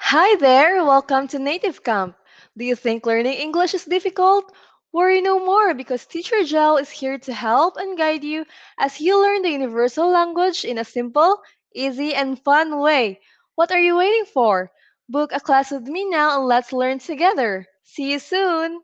Hi there, welcome to Native Camp. Do you think learning English is difficult? Worry no more because Teacher Gel is here to help and guide you as you learn the universal language in a simple, easy, and fun way. What are you waiting for? Book a class with me now and let's learn together. See you soon!